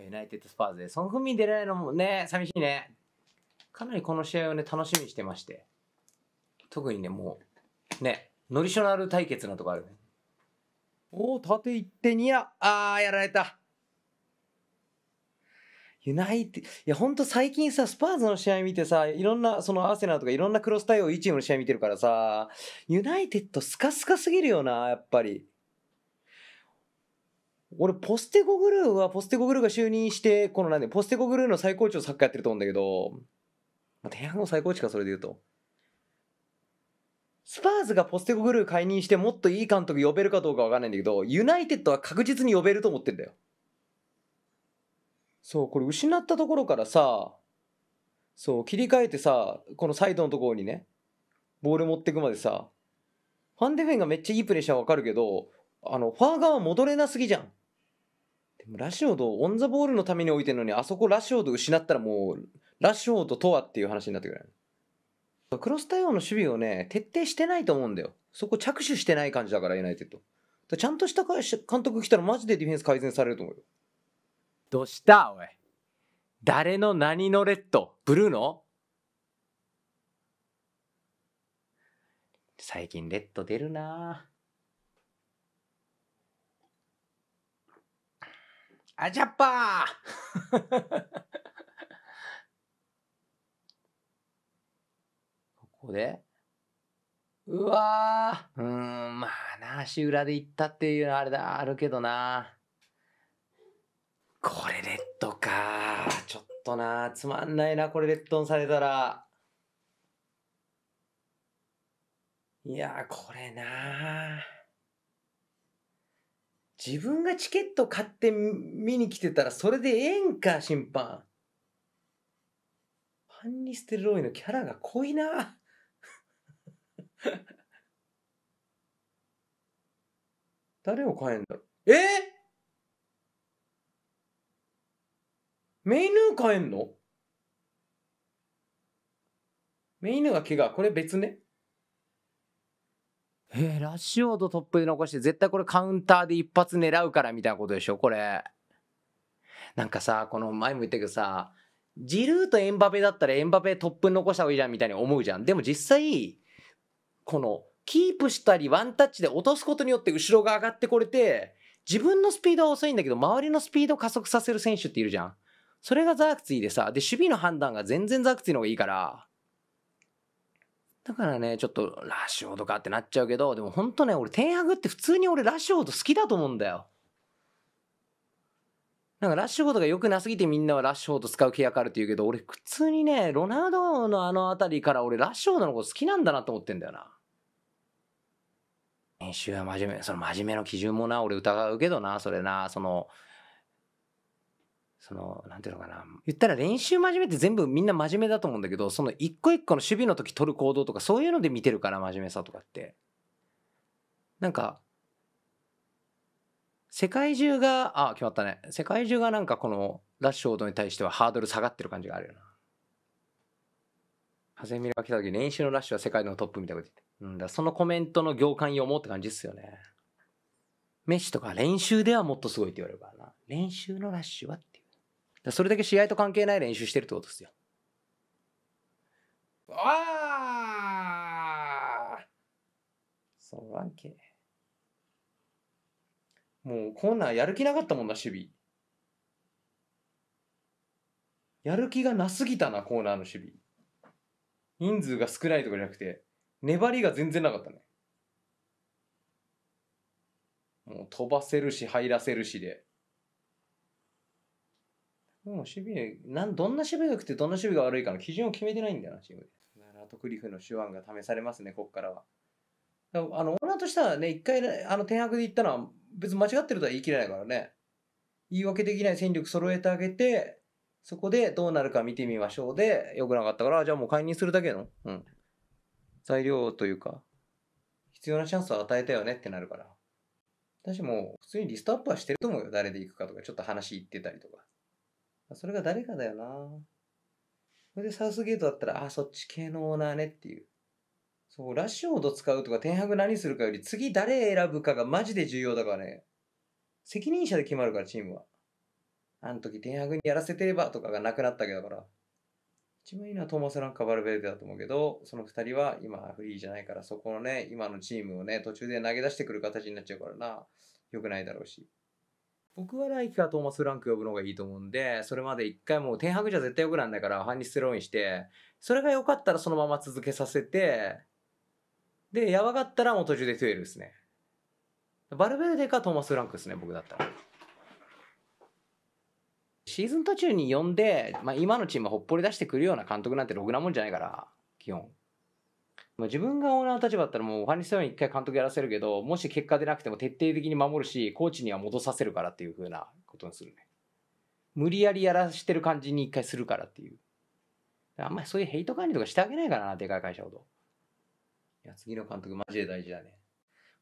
ユナイテッドスパーズで、その組に出られないのもね、寂しいね。かなりこの試合をね、楽しみにしてまして。特にね、もう、ね、ノリショナル対決のとこあるね。おお、縦行ってニア。あー、やられた。ユナイテいや、ほんと最近さ、スパーズの試合見てさ、いろんな、そのアーセナルとかいろんなクロス対応1チームの試合見てるからさ、ユナイテッドスカスカすぎるよな、やっぱり。俺、ポステゴグルーは、ポステゴグルーが就任して、この何で、ポステゴグルーの最高潮サッカーやってると思うんだけど、まあ、提の最高値か、それで言うと。スパーズがポステゴグルー解任してもっといい監督呼べるかどうかわかんないんだけど、ユナイテッドは確実に呼べると思ってんだよ。そう、これ失ったところからさ、そう、切り替えてさ、このサイドのところにね、ボール持ってくまでさ、ファンデフェンがめっちゃいいプレッシャーわかるけど、あの、ファー側戻れなすぎじゃん。でもラシオドオン・ザ・ボールのために置いてるのにあそこラシオド失ったらもうラシオドとはっていう話になってくるクロス対応の守備をね徹底してないと思うんだよそこ着手してない感じだからユナイテッドちゃんとした監督来たらマジでディフェンス改善されると思うよどうしたおい誰の何のレッドブルーの最近レッド出るなぁあジャッパー ここでうわーうんまあな足裏で行ったっていうのはあれだあるけどなこれレッドかちょっとなつまんないなこれレッドンされたらいやこれなあ自分がチケット買って見に来てたらそれでええんか、審判。フンニステロイのキャラが濃いな。誰を変えんだろえメイヌー変えんのメイヌーは怪我。これ別ね。えー、ラッシュオードトップで残して絶対これカウンターで一発狙うからみたいなことでしょこれ。なんかさ、この前も言ったけどさ、ジルーとエンバペだったらエンバペトップ残した方がいいじゃんみたいに思うじゃん。でも実際、このキープしたりワンタッチで落とすことによって後ろが上がってこれて、自分のスピードは遅いんだけど、周りのスピードを加速させる選手っているじゃん。それがザークツィでさ、で、守備の判断が全然ザークツィの方がいいから、だからね、ちょっとラッシュオードかってなっちゃうけど、でもほんとね、俺、天白って普通に俺ラッシュオード好きだと思うんだよ。なんかラッシュオードが良くなすぎてみんなはラッシュオード使う気がかるって言うけど、俺普通にね、ロナウドのあの辺りから俺ラッシュオードのこと好きなんだなと思ってんだよな。練習は真面目、その真面目の基準もな、俺疑うけどな、それな、その、その、なんていうのかな。言ったら練習真面目って全部みんな真面目だと思うんだけど、その一個一個の守備の時取る行動とかそういうので見てるから真面目さとかって。なんか、世界中が、あ、決まったね。世界中がなんかこのラッシュオードに対してはハードル下がってる感じがあるよな。ミラが来た時練習のラッシュは世界のトップみたいなこと言って。うんだ、そのコメントの行間読もうって感じっすよね。メッシとか練習ではもっとすごいって言われるからな。練習のラッシュはってそれだけ試合と関係ない練習してるってことですよ。ああそうわけ。もうこんなんやる気なかったもんな、守備。やる気がなすぎたな、コーナーの守備。人数が少ないとかじゃなくて、粘りが全然なかったね。もう飛ばせるし、入らせるしで。もう守備なんどんな守備が良くてどんな守備が悪いかの基準を決めてないんだよな、チームで。ラトクリフの手腕が試されますね、ここからは。らあのオーナーとしてはね、一回、あの、天白で言ったのは、別に間違ってるとは言い切れないからね。言い訳できない戦力揃えてあげて、そこでどうなるか見てみましょうで、良くなかったから、じゃあもう解任するだけの、うん、材料というか、必要なチャンスを与えたよねってなるから。私も普通にリストアップはしてると思うよ。誰で行くかとか、ちょっと話言ってたりとか。それが誰かだよな。それでサウスゲートだったら、あ、そっち系のオーナーねっていう。そう、ラッシューど使うとか、天白何するかより、次誰選ぶかがマジで重要だからね。責任者で決まるから、チームは。あの時、天白にやらせてればとかがなくなったわけだから。一番いいのはトーマス・ランカ・バルベルデだと思うけど、その二人は今フリーじゃないから、そこのね、今のチームをね、途中で投げ出してくる形になっちゃうからな、良くないだろうし。僕は来季はトーマス・フランク呼ぶのがいいと思うんで、それまで一回もう、天白じゃ絶対良くなんだから、ハンニステロインして、それが良かったらそのまま続けさせて、で、やばかったらもう途中でトゥエルですね。バルベルデかトーマス・フランクですね、僕だったら。シーズン途中に呼んで、まあ、今のチームはほっぽり出してくるような監督なんてろくなもんじゃないから、基本。まあ、自分がオーナーの立場だったらもうお話ししたように一回監督やらせるけどもし結果出なくても徹底的に守るしコーチには戻させるからっていうふうなことにするね無理やりやらしてる感じに一回するからっていうあんまりそういうヘイト管理とかしてあげないからなでかい会社ほどいや次の監督マジで大事だね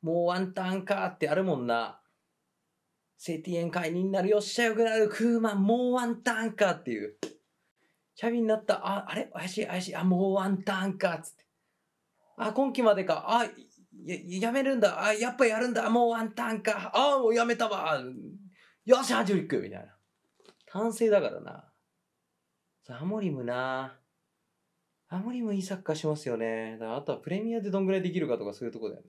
もうワンタンかってあるもんなセティエン解任になるよっしゃよくなるクーマンもうワンタンかっていうチャビになったああれ怪しい怪しいあもうワンタンかっつってあ、今期までか。あ、ややめるんだ。あ、やっぱやるんだ。もうワンタンか。あ、もうやめたわ。よし、アジュリックみたいな。単性だからな。アモリムな。アモリムいいサッカーしますよね。だからあとはプレミアでどんぐらいできるかとかそういうとこだよね。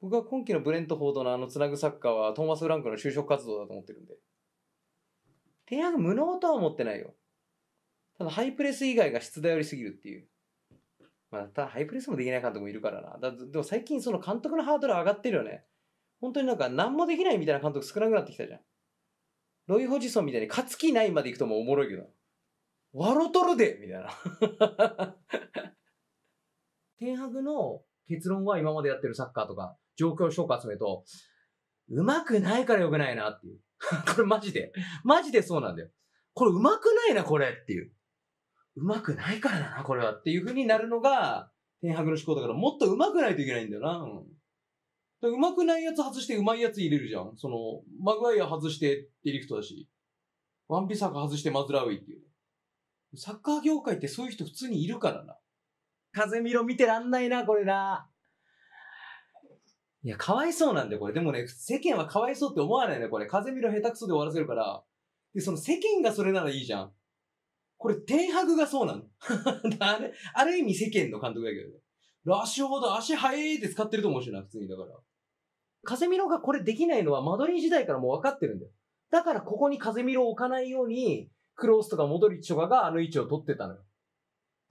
僕は今期のブレントフォードのあのつなぐサッカーはトーマス・フランクの就職活動だと思ってるんで。提案が無能とは思ってないよ。ただハイプレス以外が質頼りすぎるっていう。またハイプレスもできない監督もいるからな。だでも最近その監督のハードル上がってるよね。本当になんか何もできないみたいな監督少なくなってきたじゃん。ロイ・ホジソンみたいに勝つ気ないまでいくともおもろいけど。ワロトルでみたいな。天白の結論は今までやってるサッカーとか、状況証拠集めると、うまくないからよくないなっていう。これマジで。マジでそうなんだよ。これうまくないな、これっていう。うまくないからだな、これはっていう風になるのが、天白の思考だから、もっとうまくないといけないんだよな。うん。まくないやつ外してうまいやつ入れるじゃん。その、マグワイア外してデリクトだし、ワンピサーク外してマズラウィっていう。サッカー業界ってそういう人普通にいるからな。風見ろ見てらんないな、これな。いや、かわいそうなんだよ、これ。でもね、世間はかわいそうって思わないね、これ。風見ろ下手くそで終わらせるから。で、その世間がそれならいいじゃん。これ、天白がそうなの あれ、ある意味世間の監督だけどね。ラッシュほど足速いって使ってると思うしな、普通にだから。カゼミロがこれできないのはマドリー時代からもう分かってるんだよ。だからここに風見を置かないように、クロースとかモドリッチとかがあの位置を取ってたのよ。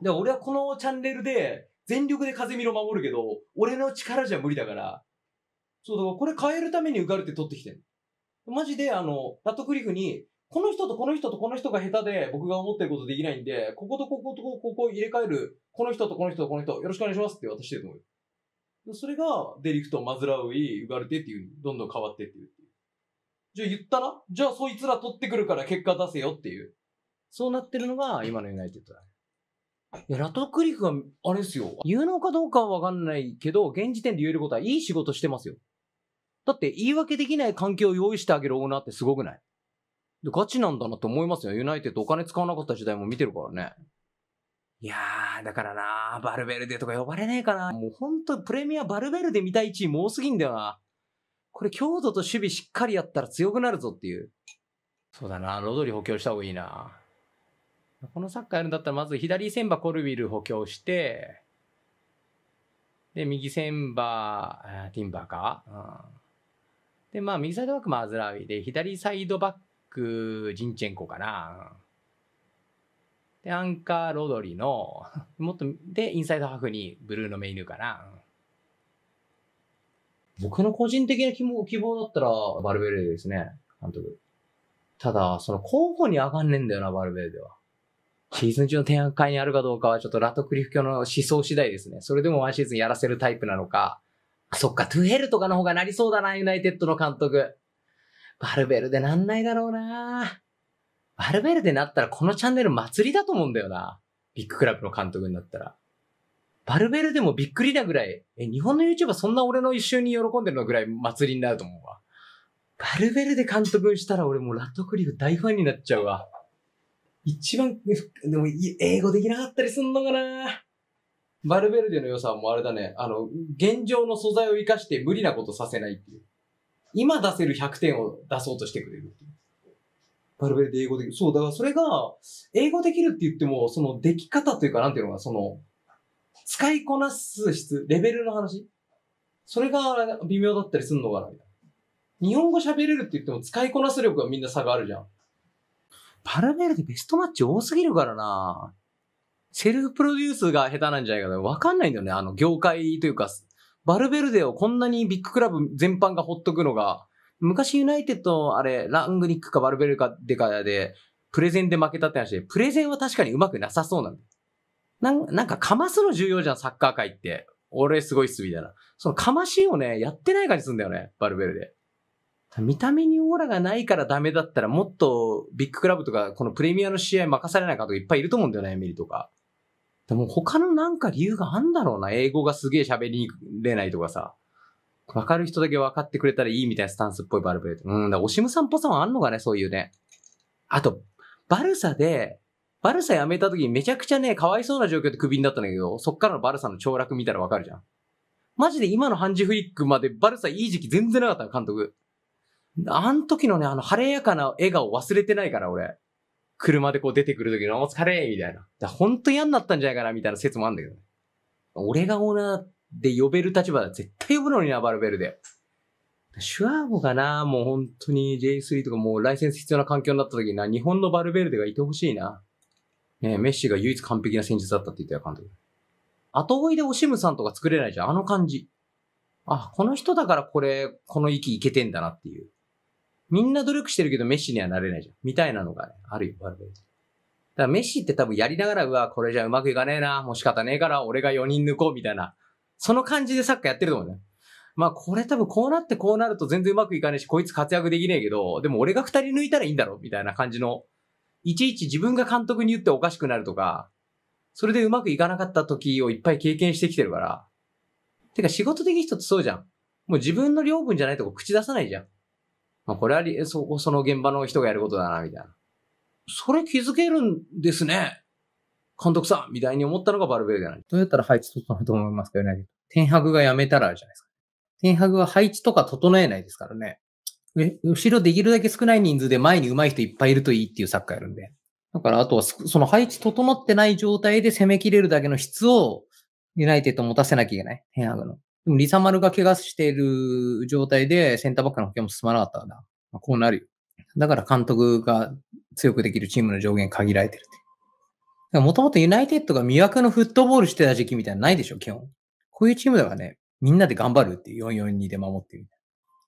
で、俺はこのチャンネルで全力で風見を守るけど、俺の力じゃ無理だから、そうだからこれ変えるためにかるって取ってきてんマジであの、ラットクリフに、この人とこの人とこの人が下手で僕が思ってることできないんで、こことこことここ入れ替える、この人とこの人とこの人、よろしくお願いしますって渡してると思うそれが、デリクト、マズラウイ、ウガルテっていうどんどん変わってっていう。じゃあ言ったらじゃあそいつら取ってくるから結果出せよっていう。そうなってるのが今のユナイテッドだね。いや、ラトクリフが、あれですよ。有能かどうかはわかんないけど、現時点で言えることはいい仕事してますよ。だって言い訳できない環境を用意してあげるオーナーってすごくないで、ガチなんだなって思いますよ。ユナイテッドお金使わなかった時代も見てるからね。いやー、だからなバルベルデとか呼ばれねえかな。もうほんとプレミアバルベルデ見たいチーム多すぎんだよな。これ強度と守備しっかりやったら強くなるぞっていう。そうだな、ロドリ補強した方がいいな。このサッカーやるんだったら、まず左センバコルビル補強して、で、右センバー、ティンバーか。うん、で、まあ、右サイドバックマズラウィで、左サイドバック・ジンチェンコかな。で、アンカー・ロドリの、もっと、で、インサイドハーフにブルーのメイヌかな。僕の個人的な希望希望だったら、バルベルデですね、監督。ただ、その候補に上がんねえんだよな、バルベルデは。シーズン中の展開にあるかどうかは、ちょっとラトクリフ教の思想次第ですね。それでもワンシーズンやらせるタイプなのか。そっか、トゥヘルとかの方がなりそうだな、ユナイテッドの監督。バルベルでなんないだろうなバルベルでなったらこのチャンネル祭りだと思うんだよな。ビッグクラブの監督になったら。バルベルでもびっくりだぐらい、え、日本の YouTuber そんな俺の一瞬に喜んでるのぐらい祭りになると思うわ。バルベルで監督したら俺もうラットクリフ大ファンになっちゃうわ。一番、でも英語できなかったりすんのかなバルベルデの良さはもうあれだね。あの、現状の素材を活かして無理なことさせないっていう。今出せる100点を出そうとしてくれるバルベルで英語できる。そう、だからそれが、英語できるって言っても、その出来方というか、なんていうのか、その、使いこなす質、レベルの話それが微妙だったりすんのかなみたいな。日本語喋れるって言っても、使いこなす力はみんな差があるじゃん。パルベルでベストマッチ多すぎるからなセルフプロデュースが下手なんじゃないかな。わかんないんだよね。あの、業界というか、バルベルデをこんなにビッグクラブ全般がほっとくのが、昔ユナイテッドのあれ、ラングニックかバルベルかデカで、プレゼンで負けたって話で、プレゼンは確かにうまくなさそうなんだ。なんなんかかますの重要じゃん、サッカー界って。俺すごいっす、みたいな。そのかましをね、やってない感じすんだよね、バルベルデ。見た目にオーラがないからダメだったら、もっとビッグクラブとか、このプレミアの試合任されない方がいっぱいいると思うんだよね、エミリとか。でも他のなんか理由があんだろうな。英語がすげえ喋りにれないとかさ。わかる人だけ分かってくれたらいいみたいなスタンスっぽいバルレット。うん、だおしむさんっぽさもあんのかね、そういうね。あと、バルサで、バルサ辞めた時にめちゃくちゃね、かわいそうな状況でクビになったんだけど、そっからのバルサの凋落見たらわかるじゃん。マジで今のハンジフリックまでバルサいい時期全然なかった、監督。あん時のね、あの晴れやかな笑顔忘れてないから、俺。車でこう出てくる時のお疲れみたいな。だほんと嫌になったんじゃないかなみたいな説もあるんだけど、ね、俺がオーナーで呼べる立場だ。絶対呼ぶのにな、バルベルで。シュアーゴがな、もう本当に J3 とかもうライセンス必要な環境になった時にな、日本のバルベルデがいてほしいな。ねメッシが唯一完璧な戦術だったって言ったよ、監督。後追いでオシムさんとか作れないじゃん、あの感じ。あ、この人だからこれ、この域いけてんだなっていう。みんな努力してるけどメッシにはなれないじゃん。みたいなのがね、あるよ、あるだからメッシって多分やりながら、うわ、これじゃうまくいかねえな、もう仕方ねえから、俺が4人抜こう、みたいな。その感じでサッカーやってると思うね。まあこれ多分こうなってこうなると全然うまくいかねえし、こいつ活躍できねえけど、でも俺が2人抜いたらいいんだろ、みたいな感じの。いちいち自分が監督に言っておかしくなるとか、それでうまくいかなかった時をいっぱい経験してきてるから。てか仕事的人ってそうじゃん。もう自分の領分じゃないとこ口出さないじゃん。まあ、これはそこ、その現場の人がやることだな、みたいな。それ気づけるんですね。監督さんみたいに思ったのがバルベルデなどうやったら配置整えると思いますかユナイテッド。天白がやめたらあるじゃないですか。天白は配置とか整えないですからね。後ろできるだけ少ない人数で前に上手い人いっぱいいるといいっていうサッカーやるんで。だからあとはその配置整ってない状態で攻めきれるだけの質をユナイテッド持たせなきゃいけない。天白の。でも、リサマルが怪我している状態で、センターバックの補強も進まなかったな。まあ、こうなるよ。だから監督が強くできるチームの上限限られてるて。もともとユナイテッドが魅惑のフットボールしてた時期みたいなのないでしょ、基本。こういうチームだからね、みんなで頑張るっていう442で守ってる。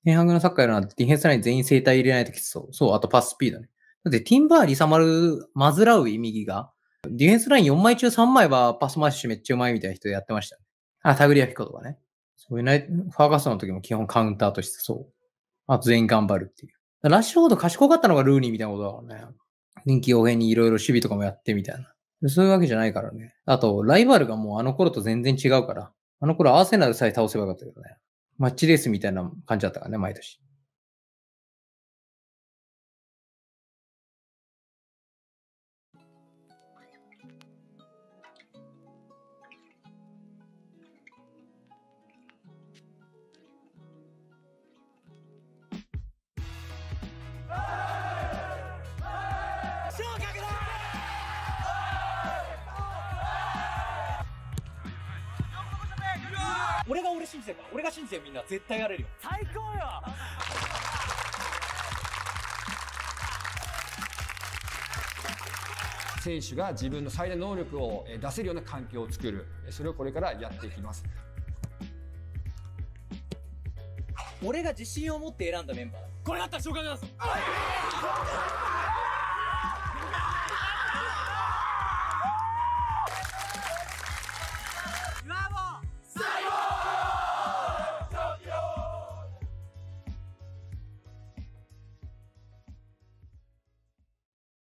前半のサッカーやるなんてディフェンスライン全員生体入れないときそう。そう、あとパススピードね。だってティンバー、リサマル、マズラウイ、右が。ディフェンスライン4枚中3枚はパス回しめっちゃうまいみたいな人やってました、あ、タグリアピコとかね。そういうい、ファーガストの時も基本カウンターとしてそう。あと全員頑張るっていう。ラッシュほど賢かったのがルーニーみたいなことだからね。人気応変にいろいろ守備とかもやってみたいな。そういうわけじゃないからね。あと、ライバルがもうあの頃と全然違うから。あの頃アーセナルさえ倒せばよかったけどね。マッチレースみたいな感じだったからね、毎年。信じてるから俺が信じてるみんな絶対やれるよ最高よ 選手が自分の最大能力を出せるような環境を作るそれをこれからやっていきます俺が自信を持って選んだメンバーこれだったら紹介します。